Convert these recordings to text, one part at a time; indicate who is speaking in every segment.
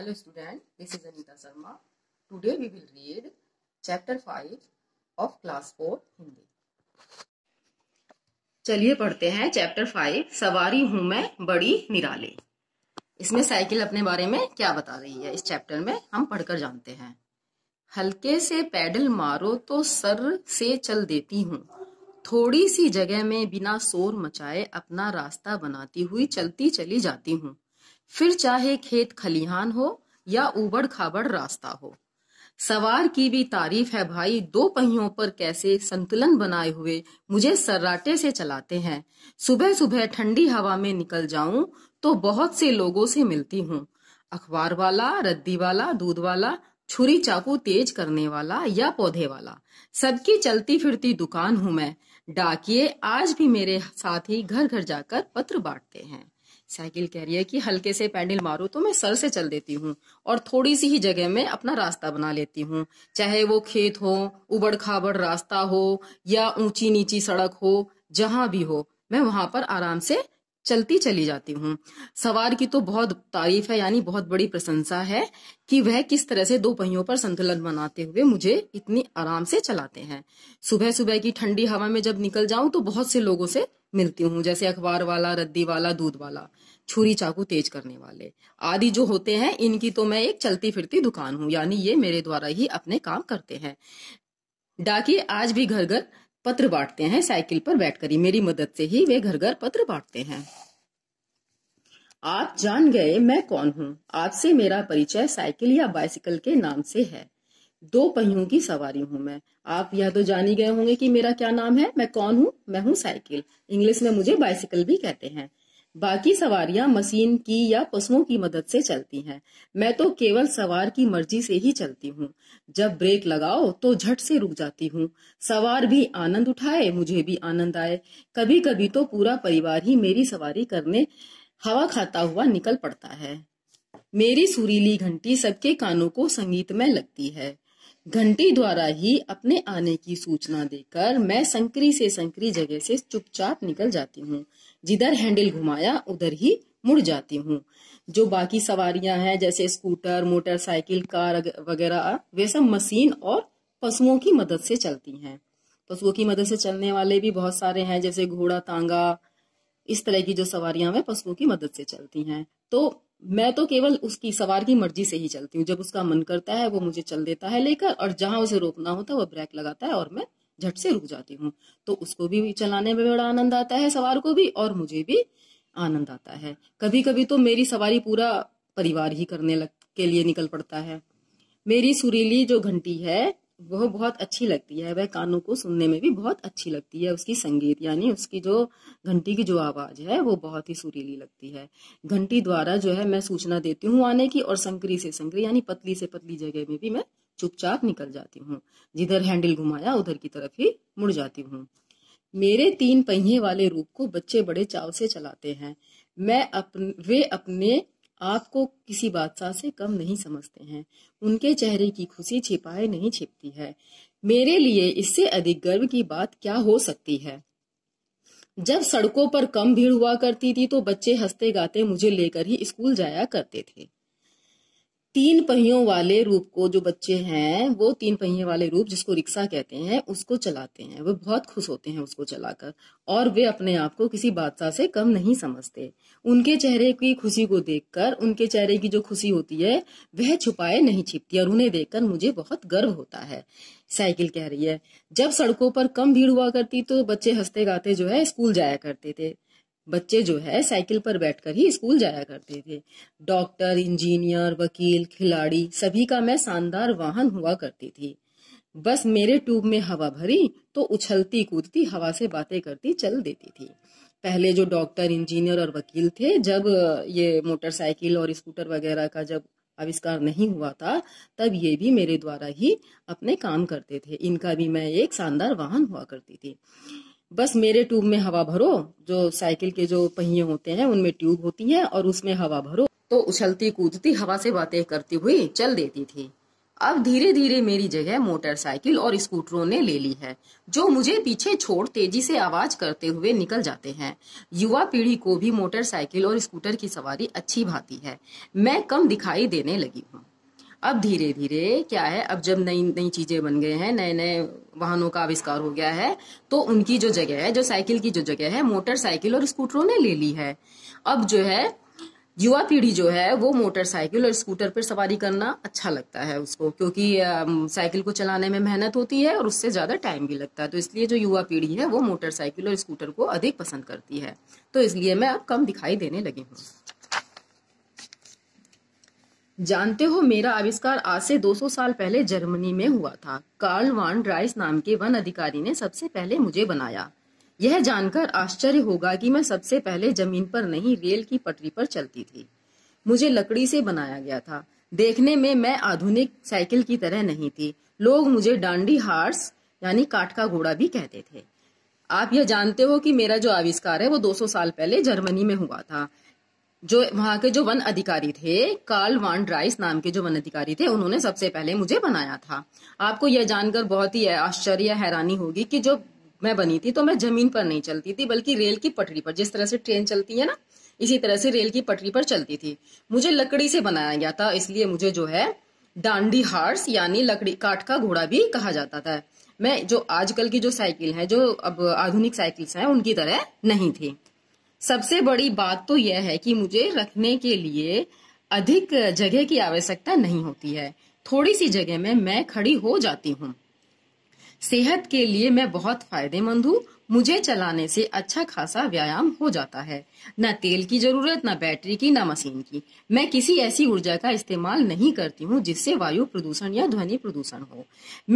Speaker 1: Hello student, this is Anita Sharma. Today we will read chapter 5 of class 4 Hindi. चलिए पढ़ते हैं chapter five सवारी हूं मैं बड़ी निराले इसमें साइकिल अपने बारे में क्या बता रही है इस चैप्टर में हम पढ़कर जानते हैं हल्के से पैडल मारो तो सर से चल देती हूँ थोड़ी सी जगह में बिना शोर मचाए अपना रास्ता बनाती हुई चलती चली जाती हूँ फिर चाहे खेत खलिहान हो या उबड़ खाबड़ रास्ता हो सवार की भी तारीफ है भाई दो पहियों पर कैसे संतुलन बनाए हुए मुझे सर्राटे से चलाते हैं सुबह सुबह ठंडी हवा में निकल जाऊं तो बहुत से लोगों से मिलती हूँ अखबार वाला रद्दी वाला दूध वाला छुरी चाकू तेज करने वाला या पौधे वाला सबकी चलती फिरती दुकान हूं मैं डाकिए आज भी मेरे साथ ही घर घर जाकर पत्र बांटते हैं साइकिल कह रही है कि हल्के से पैंडल मारो तो मैं सर से चल देती हूँ और थोड़ी सी ही जगह में अपना रास्ता बना लेती हूँ चाहे वो खेत हो उबड़ खाबड़ रास्ता हो या ऊंची नीची सड़क हो जहां भी हो मैं वहां पर आराम से चलती चली जाती हूँ सवार की तो बहुत तारीफ है यानी बहुत बड़ी प्रशंसा है कि वह किस तरह से दो पहियों पर संतुलन बनाते हुए मुझे इतनी आराम से चलाते हैं सुबह सुबह की ठंडी हवा में जब निकल जाऊं तो बहुत से लोगों से मिलती हूँ जैसे अखबार वाला रद्दी वाला दूध वाला छुरी चाकू तेज करने वाले आदि जो होते हैं इनकी तो मैं एक चलती फिरती दुकान हूँ यानी ये मेरे द्वारा ही अपने काम करते हैं डाकि आज भी घर घर पत्र बांटते हैं साइकिल पर बैठकर ही मेरी मदद से ही वे घर घर पत्र बांटते हैं आप जान गए मैं कौन हूँ आपसे मेरा परिचय साइकिल या बाइसिकल के नाम से है दो पहियों की सवारी हूँ मैं आप यह तो जान ही गए होंगे कि मेरा क्या नाम है मैं कौन हूँ मैं हूँ साइकिल इंग्लिश में मुझे बाइसिकल भी कहते हैं बाकी सवारियां मशीन की या पशुओं की मदद से चलती हैं मैं तो केवल सवार की मर्जी से ही चलती हूँ जब ब्रेक लगाओ तो झट से रुक जाती हूँ सवार भी आनंद उठाए मुझे भी आनंद आए कभी कभी तो पूरा परिवार ही मेरी सवारी करने हवा खाता हुआ निकल पड़ता है मेरी सुरीली घंटी सबके कानों को संगीत में लगती है घंटी द्वारा ही अपने आने की सूचना देकर मैं संकरी से संकरी जगह से चुपचाप निकल जाती हूँ जिधर हैंडल घुमाया उधर ही मुड़ जाती हूँ जो बाकी सवारियां हैं जैसे स्कूटर मोटरसाइकिल कार वगैरह वे सब मशीन और पशुओं की मदद से चलती हैं पशुओं की मदद से चलने वाले भी बहुत सारे हैं जैसे घोड़ा तांगा इस तरह की जो सवारियां वे पशुओं की मदद से चलती हैं तो मैं तो केवल उसकी सवार की मर्जी से ही चलती हूँ जब उसका मन करता है वो मुझे चल देता है लेकर और जहां उसे रोकना होता है वो ब्रेक लगाता है और मैं झट से रुक जाती हूँ तो उसको भी चलाने में बड़ा आनंद आता है सवार को भी और मुझे भी आनंद आता है कभी कभी तो मेरी सवारी पूरा परिवार ही करने लग के लिए निकल पड़ता है मेरी सुरीली जो घंटी है वह बहुत अच्छी लगती है वह कानों को सुनने में भी बहुत अच्छी लगती है उसकी संगीत यानी उसकी जो घंटी की जो आवाज है वो बहुत ही सुरीली लगती है घंटी द्वारा जो है मैं सूचना देती हूँ आने की और संकरी से संकरी यानी पतली से पतली जगह में भी मैं चुपचाप निकल जाती हूँ जिधर हैंडल घुमाया उधर की तरफ ही मुड़ जाती हूँ मेरे तीन पहिए वाले रूप को बच्चे बड़े चाव से चलाते हैं मैं अपन वे अपने आप को किसी बादशाह से कम नहीं समझते हैं उनके चेहरे की खुशी छिपाए नहीं छिपती है मेरे लिए इससे अधिक गर्व की बात क्या हो सकती है जब सड़कों पर कम भीड़ हुआ करती थी तो बच्चे हंसते गाते मुझे लेकर ही स्कूल जाया करते थे तीन पहियों वाले रूप को जो बच्चे हैं वो तीन पहिये वाले रूप जिसको रिक्शा कहते हैं उसको चलाते हैं वो बहुत खुश होते हैं उसको चलाकर और वे अपने आप को किसी बादशाह से कम नहीं समझते उनके चेहरे की खुशी को देखकर उनके चेहरे की जो खुशी होती है वह छुपाए नहीं छिपती और उन्हें देखकर मुझे बहुत गर्व होता है साइकिल कह रही है जब सड़कों पर कम भीड़ हुआ करती तो बच्चे हंसते गाते जो है स्कूल जाया करते थे बच्चे जो है साइकिल पर बैठकर ही स्कूल जाया करते थे डॉक्टर इंजीनियर वकील खिलाड़ी सभी का मैं शानदार वाहन हुआ करती थी बस मेरे ट्यूब में हवा भरी तो उछलती कूदती हवा से बातें करती चल देती थी पहले जो डॉक्टर इंजीनियर और वकील थे जब ये मोटरसाइकिल और स्कूटर वगैरह का जब आविष्कार नहीं हुआ था तब ये भी मेरे द्वारा ही अपने काम करते थे इनका भी मैं एक शानदार वाहन हुआ करती थी बस मेरे ट्यूब में हवा भरो जो साइकिल के जो पहिए होते हैं उनमें ट्यूब होती है और उसमें हवा भरो तो उछलती कूदती हवा से बातें करती हुई चल देती थी अब धीरे धीरे मेरी जगह मोटरसाइकिल और स्कूटरों ने ले ली है जो मुझे पीछे छोड़ तेजी से आवाज करते हुए निकल जाते हैं युवा पीढ़ी को भी मोटरसाइकिल और स्कूटर की सवारी अच्छी भाती है मैं कम दिखाई देने लगी हूँ अब धीरे धीरे क्या है अब जब नई नई चीज़ें बन गए हैं नए नए वाहनों का आविष्कार हो गया है तो उनकी जो जगह है जो साइकिल की जो जगह है मोटरसाइकिल और स्कूटरों ने ले ली है अब जो है युवा पीढ़ी जो है वो मोटरसाइकिल और स्कूटर पर सवारी करना अच्छा लगता है उसको क्योंकि साइकिल को चलाने में मेहनत होती है और उससे ज़्यादा टाइम भी लगता है तो इसलिए जो युवा पीढ़ी है वो मोटरसाइकिल और स्कूटर को अधिक पसंद करती है तो इसलिए मैं अब कम दिखाई देने लगी हूँ जानते हो मेरा आविष्कार आज से 200 साल पहले जर्मनी में हुआ था कार्ल वान राइस नाम के वन अधिकारी ने सबसे पहले मुझे बनाया यह जानकर आश्चर्य होगा कि मैं सबसे पहले जमीन पर नहीं रेल की पटरी पर चलती थी मुझे लकड़ी से बनाया गया था देखने में मैं आधुनिक साइकिल की तरह नहीं थी लोग मुझे डांडी हार्स यानी काट का घोड़ा भी कहते थे आप यह जानते हो कि मेरा जो आविष्कार है वो 200 साल पहले जर्मनी में हुआ था जो वहां के जो वन अधिकारी थे कार्ल वान ड्राइस नाम के जो वन अधिकारी थे उन्होंने सबसे पहले मुझे बनाया था आपको यह जानकर बहुत ही आश्चर्य हैरानी होगी कि जो मैं बनी थी तो मैं जमीन पर नहीं चलती थी बल्कि रेल की पटरी पर जिस तरह से ट्रेन चलती है ना इसी तरह से रेल की पटरी पर चलती थी मुझे लकड़ी से बनाया गया था इसलिए मुझे जो है डांडी हार्स यानी लकड़ी काट का घोड़ा भी कहा जाता था मैं जो आजकल की जो साइकिल है जो अब आधुनिक साइकिल्स हैं उनकी तरह नहीं थी सबसे बड़ी बात तो यह है कि मुझे रखने के लिए अधिक जगह की आवश्यकता नहीं होती है थोड़ी सी जगह में मैं खड़ी हो जाती हूँ सेहत के लिए मैं बहुत फायदेमंद हूँ मुझे चलाने से अच्छा खासा व्यायाम हो जाता है न तेल की जरूरत न बैटरी की न मशीन की मैं किसी ऐसी ऊर्जा का इस्तेमाल नहीं करती हूँ जिससे वायु प्रदूषण या ध्वनि प्रदूषण हो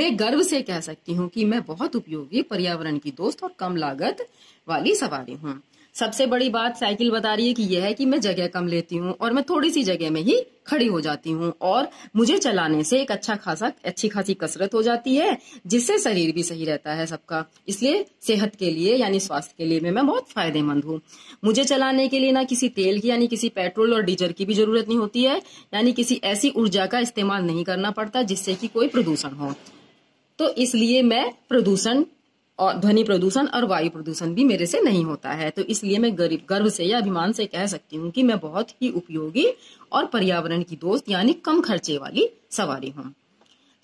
Speaker 1: मैं गर्व से कह सकती हूँ कि मैं बहुत उपयोगी पर्यावरण की दोस्त और कम लागत वाली सवारी हूँ सबसे बड़ी बात साइकिल बता रही है कि यह है कि मैं जगह कम लेती हूँ और मैं थोड़ी सी जगह में ही खड़ी हो जाती हूँ और मुझे चलाने से एक अच्छा खासा अच्छी खासी कसरत हो जाती है जिससे शरीर भी सही रहता है सबका इसलिए सेहत के लिए यानी स्वास्थ्य के लिए मैं, मैं बहुत फायदेमंद हूँ मुझे चलाने के लिए ना किसी तेल की यानी किसी पेट्रोल और डीजल की भी जरूरत नहीं होती है यानी किसी ऐसी ऊर्जा का इस्तेमाल नहीं करना पड़ता जिससे कि कोई प्रदूषण हो तो इसलिए मैं प्रदूषण और ध्वनि प्रदूषण और वायु प्रदूषण भी मेरे से नहीं होता है तो इसलिए मैं गरीब गर्व से या अभिमान से कह सकती हूँ कि मैं बहुत ही उपयोगी और पर्यावरण की दोस्त यानी कम खर्चे वाली सवारी हूँ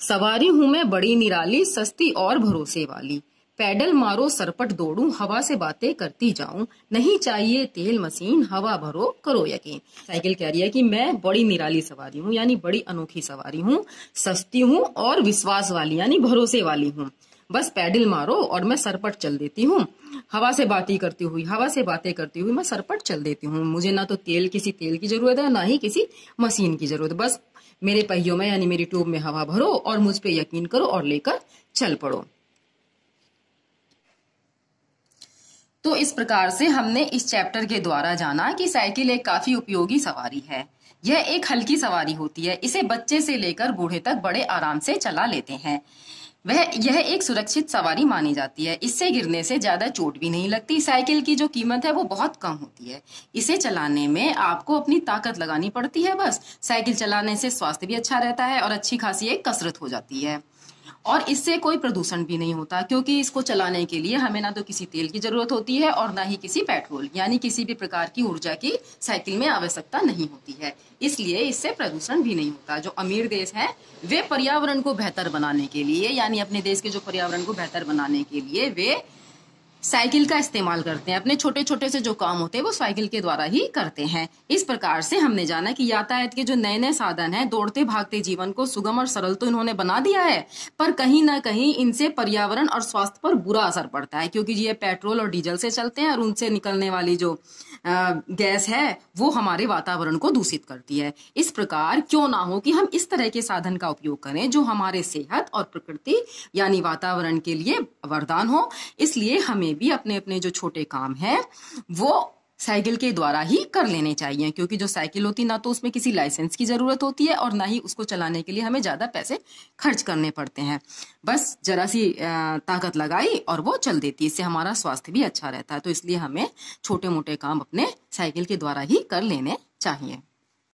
Speaker 1: सवारी हूँ मैं बड़ी निराली सस्ती और भरोसे वाली पैडल मारो सरपट दौड़ू हवा से बातें करती जाऊं नहीं चाहिए तेल मशीन हवा भरो करो यकीन साइकिल कह रही है कि मैं बड़ी निराली सवारी हूँ यानी बड़ी अनोखी सवारी हूँ सस्ती हूँ और विश्वास वाली यानी भरोसे वाली हूँ बस पैडल मारो और मैं सरपट चल देती हूँ हवा से बातें करती हुई हवा से बातें करती हुई मैं सरपट चल देती हूँ मुझे ना तो तेल किसी तेल की जरूरत है ना ही किसी मशीन की जरूरत बस मेरे पहियों में यानी मेरी ट्यूब में हवा भरो और मुझ पर यकीन करो और लेकर चल पड़ो तो इस प्रकार से हमने इस चैप्टर के द्वारा जाना कि साइकिल एक काफी उपयोगी सवारी है यह एक हल्की सवारी होती है इसे बच्चे से लेकर बूढ़े तक बड़े आराम से चला लेते हैं वह यह एक सुरक्षित सवारी मानी जाती है इससे गिरने से ज़्यादा चोट भी नहीं लगती साइकिल की जो कीमत है वो बहुत कम होती है इसे चलाने में आपको अपनी ताकत लगानी पड़ती है बस साइकिल चलाने से स्वास्थ्य भी अच्छा रहता है और अच्छी खासी एक कसरत हो जाती है और इससे कोई प्रदूषण भी नहीं होता क्योंकि इसको चलाने के लिए हमें ना तो किसी तेल की ज़रूरत होती है और ना ही किसी पेट्रोल यानी किसी भी प्रकार की ऊर्जा की साइकिल में आवश्यकता नहीं होती है इसलिए इससे प्रदूषण भी नहीं होता जो अमीर देश है वे पर्यावरण को बेहतर बनाने के लिए यानी अपने देश के जो पर्यावरण को बेहतर बनाने के लिए वे साइकिल का इस्तेमाल करते हैं अपने छोटे छोटे से जो काम होते हैं वो साइकिल के द्वारा ही करते हैं इस प्रकार से हमने जाना कि यातायात के जो नए नए साधन हैं दौड़ते भागते जीवन को सुगम और सरल तो इन्होंने बना दिया है पर कहीं ना कहीं इनसे पर्यावरण और स्वास्थ्य पर बुरा असर पड़ता है क्योंकि ये पेट्रोल और डीजल से चलते हैं और उनसे निकलने वाली जो गैस है वो हमारे वातावरण को दूषित करती है इस प्रकार क्यों ना हो कि हम इस तरह के साधन का उपयोग करें जो हमारे सेहत और प्रकृति यानी वातावरण के लिए वरदान हो इसलिए हमें में भी अपने अपने जो छोटे काम हैं वो साइकिल के द्वारा ही कर लेने चाहिए क्योंकि जो साइकिल होती ना तो उसमें किसी लाइसेंस की ज़रूरत होती है और ना ही उसको चलाने के लिए हमें ज़्यादा पैसे खर्च करने पड़ते हैं बस जरा सी ताकत लगाई और वो चल देती है इससे हमारा स्वास्थ्य भी अच्छा रहता है तो इसलिए हमें छोटे मोटे काम अपने साइकिल के द्वारा ही कर लेने चाहिए